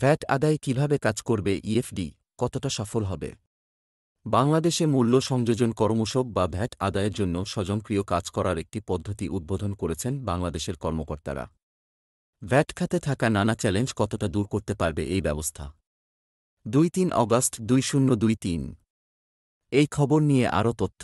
VAT আদায় কিভাবে কাজ করবে ইএফডি কতটা সফল হবে বাংলাদেশে মূল্য সংযোজন কর্মসব বা ভ্যাট আদায়ের জন্য স্বজনক্রিয় কাজ করার একটি পদ্ধতি উদ্বোধন করেছেন বাংলাদেশের কর্মকর্তারা ভ্যাট খাতে থাকা নানা চ্যালেঞ্জ কতটা দূর করতে পারবে এই ব্যবস্থা দুই তিন অগস্ট দুই শূন্য দুই তিন এই খবর নিয়ে আরও তথ্য